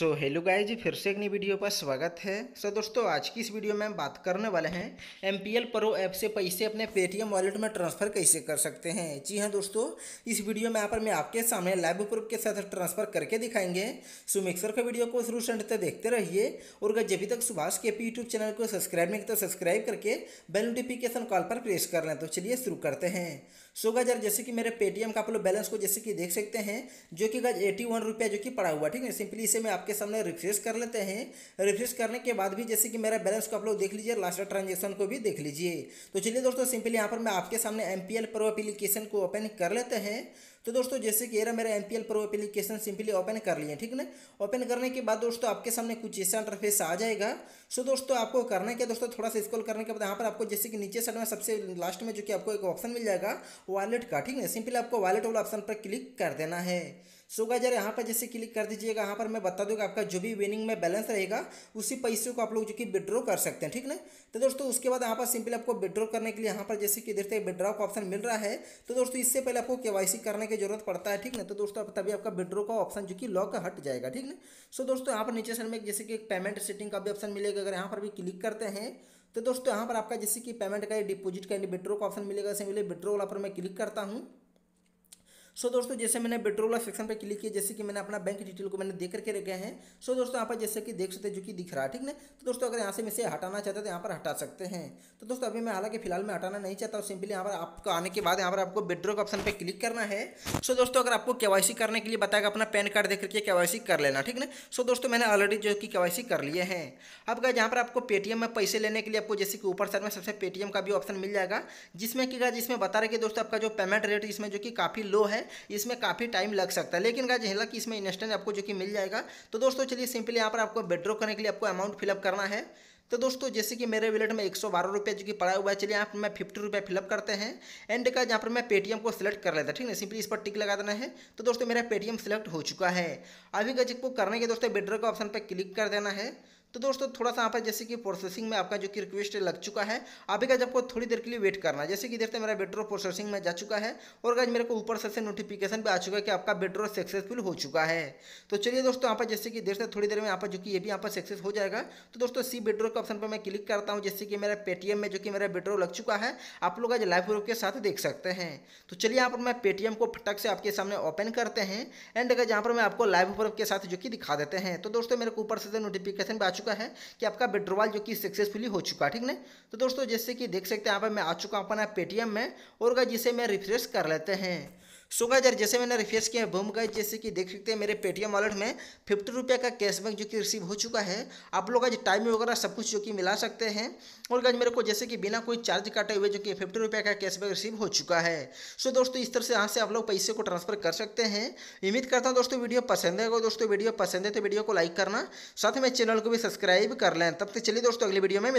so hello गाय जी फिर से एक नई वीडियो पर स्वागत है सो so, दोस्तों आज की इस वीडियो में हम बात करने वाले हैं M P L pro app से पैसे अपने पेटीएम वॉलेट में ट्रांसफ़र कैसे कर सकते हैं जी हाँ दोस्तों इस वीडियो में यहाँ पर मैं आपके सामने लाइव प्रूफ के साथ ट्रांसफ़र करके दिखाएंगे सो मिक्सर का वीडियो को शुरू से अंत तक देखते रहिए और अगर जब तक Subhash K P YouTube channel को सब्सक्राइब नहीं तो सब्सक्राइब करके बेल नोटिफिकेशन कॉल पर प्रेस कर लें तो चलिए शुरू करते हैं सो गज यार जैसे कि मेरे पेटीएम का आप लोग बैलेंस को जैसे कि देख सकते हैं जो कि गज एटी वन रुपया जो कि पड़ा हुआ ठीक है सिंपली इसे मैं आपके सामने रिफ्रेश कर लेते हैं रिफ्रेश करने के बाद भी जैसे कि मेरा बैलेंस को आप लोग देख लीजिए लास्ट ट्रांजेक्शन को भी देख लीजिए तो चलिए दोस्तों सिंपली यहाँ पर मैं आपके सामने M P L pro application को ओपन कर लेते हैं तो दोस्तों जैसे कि एरा मेरा M P L pro application simply open कर लिए ठीक ना ओपन करने के बाद दोस्तों आपके सामने कुछ ऐसा इंटरफेस आ जाएगा सो दोस्तों आपको करना क्या दोस्तों थोड़ा सा स्क्रॉल करने के बाद यहाँ पर आपको जैसे कि नीचे साइड में सबसे लास्ट में जो कि आपको एक ऑप्शन मिल जाएगा वॉलेट का ठीक है सिंपली आपको वॉलेट वाला ऑप्शन पर क्लिक कर देना है सो गाइज यार यहाँ पर जैसे क्लिक कर दीजिएगा यहाँ पर मैं बता दूँगा आपका जो भी विनिंग में बैलेंस रहेगा उसी पैसे को आप लोग जो कि विड्रॉ कर सकते हैं ठीक ना तो दोस्तों उसके बाद यहाँ पर सिंपली आपको विड्रॉ करने के लिए यहाँ पर जैसे कि देखते हैं विड्रॉ का ऑप्शन मिल रहा है तो दोस्तों इससे पहले आपको के करने की जरूरत पड़ता है ठीक ना तो दोस्तों तभी आपका विड्रॉ का ऑप्शन जो कि लॉक हट जाएगा ठीक ना सो दोस्तों यहाँ पर नीचे सर में जैसे कि पेमेंट सेटिंग का भी ऑप्शन मिलेगा अगर यहाँ पर भी क्लिक करते हैं तो दोस्तों यहाँ पर आपका जैसे कि पेमेंट का डिपोजिट का विड्रॉ का ऑप्शन मिलेगा सिंपली विड्रॉ वाला पर मैं क्लिक करता हूँ सो so, दोस्तों जैसे मैंने पेट्रोल वाला सेक्शन पर क्लिक किया जैसे कि मैंने अपना बैंक डिटेल को मैंने देख करके रखे हैं सो so, दोस्तों यहाँ पर जैसे कि देख सकते हैं जो कि दिख रहा है ठीक ना तो दोस्तों अगर यहाँ से मैं इसे हटाना चाहते तो यहाँ पर हटा सकते हैं तो दोस्तों अभी मैं हालांकि फिलहाल मैं हटाना नहीं चाहता हूँ सिंपली यहाँ पर आपको आने के बाद यहाँ पर आपको बेट्रो के ऑप्शन पर क्लिक करना है सो दोस्तों अगर आपको के करने के लिए बताएगा अपना पैन कार्ड देख करके के कर लेना ठीक ना सो दोस्तों मैंने ऑलरेडी जो कि के कर लिए हैं अब गए यहाँ पर आपको पेटीएम में पैसे लेने के लिए आपको जैसे कि ऊपर साइड में सबसे पेटीएम का भी ऑप्शन मिल जाएगा जिसमें कि जिसमें इसमें बता रहे कि दोस्तों आपका जो पेमेंट रेट इसमें जो कि काफ़ी लो है है इसमें काफ़ी टाइम लग सकता है लेकिन गाइज हालांकि इसमें इंस्टेंट आपको जो कि मिल जाएगा तो दोस्तों चलिए सिंपली यहाँ पर आपको विड्रॉ करने के लिए आपको अमाउंट फिलअप करना है तो दोस्तों जैसे कि मेरे वॉलेट में एक सौ बारह रुपये जो कि पड़ा हुआ है चलिए यहाँ पर मैं फिफ्टी रुपये फिलअप करते हैं एंड का जहाँ पर मैं पेटीएम को सिलेक्ट कर लेता ठीक है सिंपली इस पर टिक लगा देना है तो दोस्तों मेरा पेटीएम सिलेक्ट हो चुका है अभी का जिसको करने के दोस्तों विड्रॉ का ऑप्शन पर क्लिक कर देना है तो दोस्तों थोड़ा सा यहाँ पर जैसे कि प्रोसेसिंग में आपका जो कि रिक्वेस्ट लग चुका है अभी का आपको थोड़ी देर के लिए वेट करना जैसे कि देखते हैं मेरा विड्रो प्रोसेसिंग में जा चुका है और अगर मेरे को ऊपर से नोटिफिकेशन भी आ चुका है कि आपका बेड्रो सक्सेसफुल हो चुका है तो चलिए दोस्तों यहाँ पर जैसे कि देखते हैं थोड़ी देर में यहाँ पर जो कि ये भी यहाँ पर सक्सेस हो जाएगा तो दोस्तों सी बेड्रो के ऑप्शन पर मैं क्लिक करता हूँ जैसे कि मेरा पेटीएम में जो कि मेरा बेड्रो लग चुका है आप लोग आज लाइव ग्रुप के साथ देख सकते हैं तो चलिए यहाँ पर मैं पेटीएम को फटक से आपके सामने ओपन करते हैं एंड अगर यहाँ पर मैं आपको लाइव ग्रुप के साथ जो कि दिखा देते हैं तो दोस्तों मेरे को ऊपर से नोटिफिकेशन भी आ चुका है कि आपका विड्रॉवल जो कि सक्सेसफुली हो चुका है ठीक ना तो दोस्तों जैसे कि देख सकते हैं यहाँ पर मैं आ चुका हूँ अपना पेटीएम में और जिसे मैं रिफ्रेश कर लेते हैं सो गाइज यार जैसे मैंने रिफ्रेश किया है बम गाइज जैसे कि देख सकते हैं मेरे पेटीएम वॉलेट में फिफ्टी रुपये का कैशबैक जो कि रिसीव हो चुका है आप लोग आज टाइम वगैरह सब कुछ जो कि मिला सकते हैं और गाइज मेरे को जैसे कि बिना कोई चार्ज काटे हुए जो कि फिफ्टी रुपये का कैशबैक रिसीव हो चुका है सो दोस्तों इस तरह से यहाँ से आप लोग पैसे को ट्रांसफर कर सकते हैं उम्मीद करता हूँ दोस्तों वीडियो पसंद है दोस्तों वीडियो पसंद है तो वीडियो को लाइक करना साथ में चैनल को भी सब्सक्राइब कर लें तब तक चलिए दोस्तों अगली वीडियो में